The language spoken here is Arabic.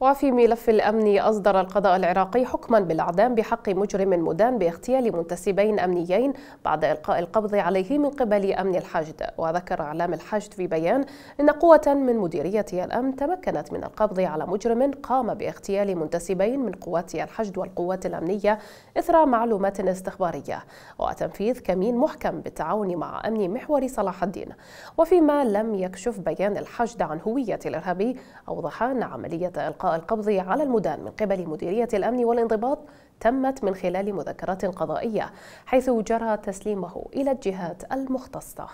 وفي ملف الأمن أصدر القضاء العراقي حكما بالإعدام بحق مجرم مدان باغتيال منتسبين أمنيين بعد إلقاء القبض عليه من قبل أمن الحشد وذكر إعلام الحشد في بيان إن قوة من مديرية الأمن تمكنت من القبض على مجرم قام باغتيال منتسبين من قوات الحشد والقوات الأمنية إثر معلومات استخبارية وتنفيذ كمين محكم بالتعاون مع أمن محور صلاح الدين وفيما لم يكشف بيان الحشد عن هوية الإرهابي أوضح أن عملية إلقاء القبض على المدان من قبل مديرية الأمن والانضباط تمت من خلال مذكرات قضائية حيث جرى تسليمه إلى الجهات المختصة